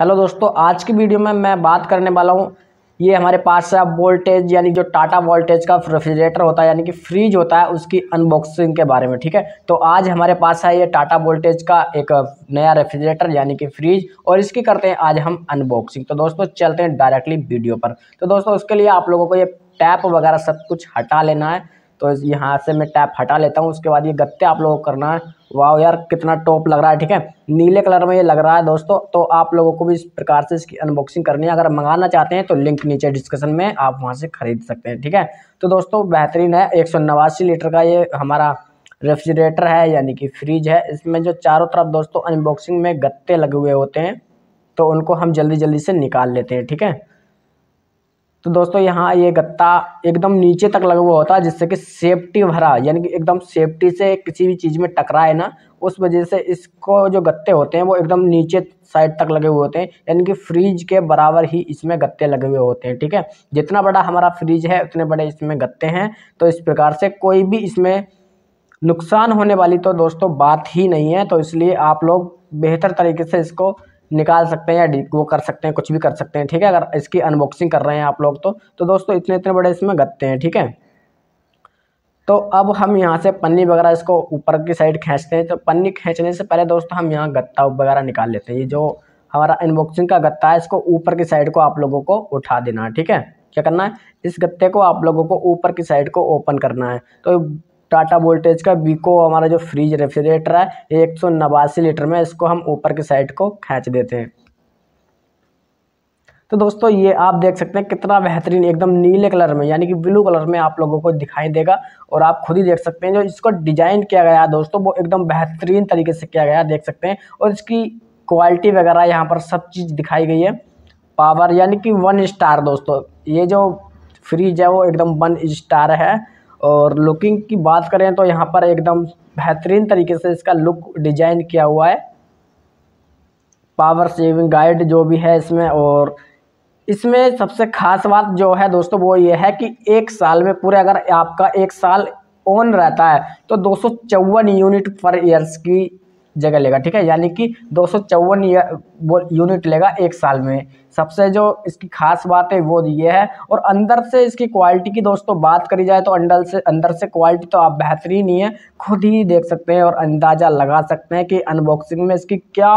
hello दोस्तों आज की वीडियो में मैं बात करने वाला हूँ ये हमारे पास है वोल्टेज यानी जो टाटा वोल्टेज का रेफ्रिजरेटर होता है यानी कि फ्रीज होता है उसकी अनबॉक्सिंग के बारे में ठीक है तो आज हमारे पास है ये टाटा वोल्टेज का एक नया रेफ्रिजरेटर यानी कि फ्रीज और इसकी करते हैं आज हम अनबॉक्सिंग तो दोस्तों चलते हैं डायरेक्टली वीडियो पर तो दोस्तों उसके लिए आप लोगों को ये टैप वगैरह सब कुछ हटा लेना है तो यहाँ से मैं टैप हटा लेता हूँ उसके बाद ये गत्ते आप लोगों को करना है वाह यार कितना टॉप लग रहा है ठीक है नीले कलर में ये लग रहा है दोस्तों तो आप लोगों को भी इस प्रकार से इसकी अनबॉक्सिंग करनी है अगर मंगाना चाहते हैं तो लिंक नीचे डिस्क्रिप्शन में आप वहाँ से खरीद सकते हैं ठीक है तो दोस्तों बेहतरीन है एक लीटर का ये हमारा रेफ्रिजरेटर है यानी कि फ्रिज है इसमें जो चारों तरफ दोस्तों अनबॉक्सिंग में गत्ते लगे हुए होते हैं तो उनको हम जल्दी जल्दी से निकाल लेते हैं ठीक है तो दोस्तों यहाँ ये गत्ता एकदम नीचे तक लगा हुआ होता है जिससे कि सेफ्टी भरा यानी कि एकदम सेफ्टी से किसी भी चीज़ में टकराए ना उस वजह से इसको जो गत्ते होते हैं वो एकदम नीचे साइड तक लगे हुए होते हैं यानी कि फ्रीज के बराबर ही इसमें गत्ते लगे हुए होते हैं ठीक है जितना बड़ा हमारा फ्रीज है उतने बड़े इसमें गत्ते हैं तो इस प्रकार से कोई भी इसमें नुकसान होने वाली तो दोस्तों बात ही नहीं है तो इसलिए आप लोग बेहतर तरीके से इसको निकाल सकते हैं या वो कर सकते हैं कुछ भी कर सकते हैं ठीक है अगर इसकी अनबॉक्सिंग कर रहे हैं आप लोग तो तो दोस्तों इतने इतने बड़े इसमें गत्ते हैं ठीक है तो अब हम यहाँ से पन्नी वगैरह इसको ऊपर की साइड खींचते हैं तो पन्नी खींचने से पहले दोस्तों हम यहाँ गत्ता वगैरह निकाल लेते हैं ये जो हमारा अनबॉक्सिंग का गत्ता है इसको ऊपर की साइड को आप लोगों को उठा देना है ठीक है क्या करना है इस गत्ते को आप लोगों को ऊपर की साइड को ओपन करना है तो टाटा वोल्टेज का वीको हमारा जो फ्रीज रेफ्रिजरेटर है एक सौ नवासी लीटर में इसको हम ऊपर की साइड को खींच देते हैं तो दोस्तों ये आप देख सकते हैं कितना बेहतरीन एकदम नीले कलर में यानी कि ब्लू कलर में आप लोगों को दिखाई देगा और आप खुद ही देख सकते हैं जो इसको डिजाइन किया गया है दोस्तों वो एकदम बेहतरीन तरीके से किया गया है देख सकते हैं और इसकी क्वालिटी वगैरह यहाँ पर सब चीज़ दिखाई गई है पावर यानी कि वन स्टार दोस्तों ये जो फ्रिज है वो एकदम वन स्टार है और लुकिंग की बात करें तो यहाँ पर एकदम बेहतरीन तरीके से इसका लुक डिजाइन किया हुआ है पावर सेविंग गाइड जो भी है इसमें और इसमें सबसे खास बात जो है दोस्तों वो ये है कि एक साल में पूरे अगर आपका एक साल ऑन रहता है तो दो यूनिट पर ईयर्स की जगह लेगा ठीक है यानी कि दो सौ यूनिट लेगा एक साल में सबसे जो इसकी खास बात है वो ये है और अंदर से इसकी क्वालिटी की दोस्तों बात करी जाए तो अंदर से अंदर से क्वालिटी तो आप बेहतरीन ही है खुद ही देख सकते हैं और अंदाज़ा लगा सकते हैं कि अनबॉक्सिंग में इसकी क्या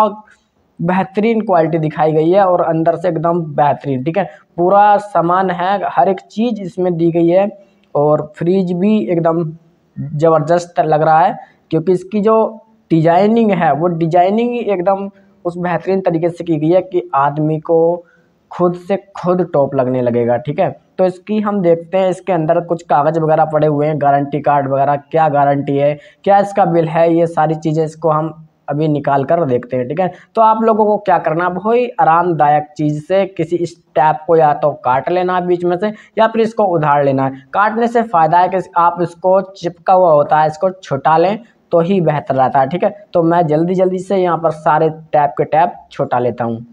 बेहतरीन क्वालिटी दिखाई गई है और अंदर से एकदम बेहतरीन ठीक है पूरा सामान है हर एक चीज़ इसमें दी गई है और फ्रिज भी एकदम ज़बरदस्त लग रहा है क्योंकि इसकी जो डिजाइनिंग है वो डिजाइनिंग एकदम उस बेहतरीन तरीके से की गई है कि आदमी को खुद से खुद टॉप लगने लगेगा ठीक है तो इसकी हम देखते हैं इसके अंदर कुछ कागज़ वगैरह पड़े हुए हैं गारंटी कार्ड वगैरह क्या गारंटी है क्या इसका बिल है ये सारी चीज़ें इसको हम अभी निकाल कर देखते हैं ठीक है तो आप लोगों को क्या करना ही आरामदायक चीज़ से किसी स्टैप को या तो काट लेना बीच में से या फिर इसको उधार लेना है काटने से फ़ायदा है कि आप इसको चिपका हुआ होता है इसको छुटा लें तो ही बेहतर रहता है ठीक है तो मैं जल्दी जल्दी से यहाँ पर सारे टैप के टैप छोटा लेता हूँ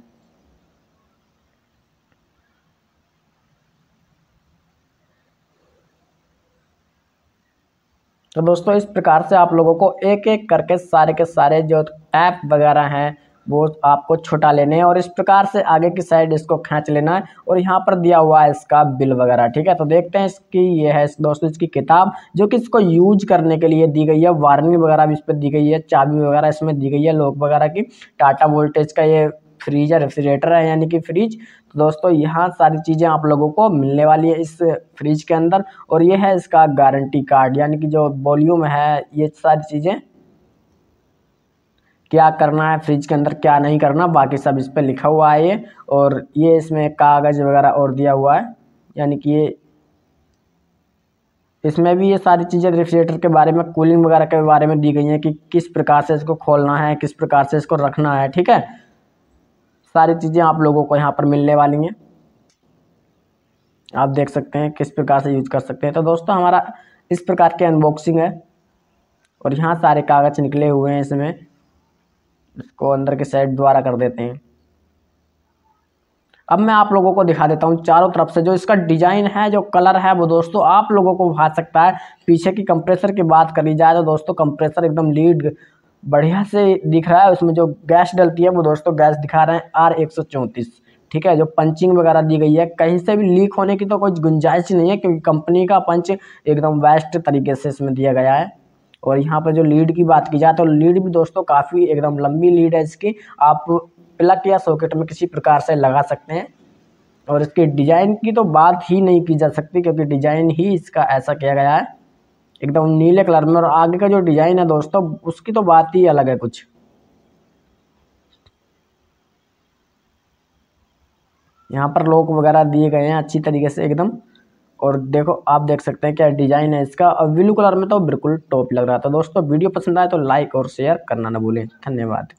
तो दोस्तों इस प्रकार से आप लोगों को एक एक करके सारे के सारे जो ऐप वगैरह हैं वो आपको छुटा लेने हैं और इस प्रकार से आगे की साइड इसको खींच लेना है और यहाँ पर दिया हुआ है इसका बिल वगैरह ठीक है तो देखते हैं इसकी ये है इस दोस्तों इसकी किताब जो कि इसको यूज करने के लिए दी गई है वार्निंग वगैरह भी इस पर दी गई है चाबी वगैरह इसमें दी गई है लोक वगैरह की टाटा वोल्टेज का ये फ्रीज है रेफ्रिजरेटर है यानी कि फ्रिज तो दोस्तों यहाँ सारी चीज़ें आप लोगों को मिलने वाली है इस फ्रिज के अंदर और ये है इसका गारंटी कार्ड यानी कि जो वॉल्यूम है ये सारी चीज़ें क्या करना है फ्रिज के अंदर क्या नहीं करना बाकी सब इस पर लिखा हुआ है ये और ये इसमें कागज़ वगैरह और दिया हुआ है यानी कि ये इसमें भी ये सारी चीज़ें रेफ्रिजरेटर के बारे में कूलिंग वगैरह के बारे में दी गई हैं कि किस प्रकार से इसको खोलना है किस प्रकार से इसको रखना है ठीक है सारी चीज़ें आप लोगों को यहाँ पर मिलने वाली हैं आप देख सकते हैं किस प्रकार से यूज कर सकते हैं तो दोस्तों हमारा इस प्रकार के अनबॉक्सिंग है और यहाँ सारे कागज़ निकले हुए हैं इसमें इसको अंदर के साइड द्वारा कर देते हैं अब मैं आप लोगों को दिखा देता हूँ चारों तरफ से जो इसका डिजाइन है जो कलर है वो दोस्तों आप लोगों को भा सकता है पीछे की कंप्रेसर की बात करी जाए तो दोस्तों कंप्रेसर एकदम लीड बढ़िया से दिख रहा है उसमें जो गैस डलती है वो दोस्तों गैस दिखा रहे हैं आर एक ठीक है जो पंचिंग वगैरह दी गई है कहीं से भी लीक होने की तो कोई गुंजाइश नहीं है क्योंकि कंपनी का पंच एकदम वेस्ट तरीके से इसमें दिया गया है और यहाँ पर जो लीड की बात की जाए तो लीड भी दोस्तों काफ़ी एकदम लंबी लीड है इसकी आप प्लग या सॉकेट में किसी प्रकार से लगा सकते हैं और इसके डिज़ाइन की तो बात ही नहीं की जा सकती क्योंकि डिज़ाइन ही इसका ऐसा किया गया है एकदम नीले कलर में और आगे का जो डिज़ाइन है दोस्तों उसकी तो बात ही अलग है कुछ यहाँ पर लोक वगैरह दिए गए हैं अच्छी तरीके से एकदम और देखो आप देख सकते हैं क्या डिज़ाइन है इसका और ब्लू कलर में तो बिल्कुल टॉप लग रहा था दोस्तों वीडियो पसंद आए तो लाइक और शेयर करना ना भूलें धन्यवाद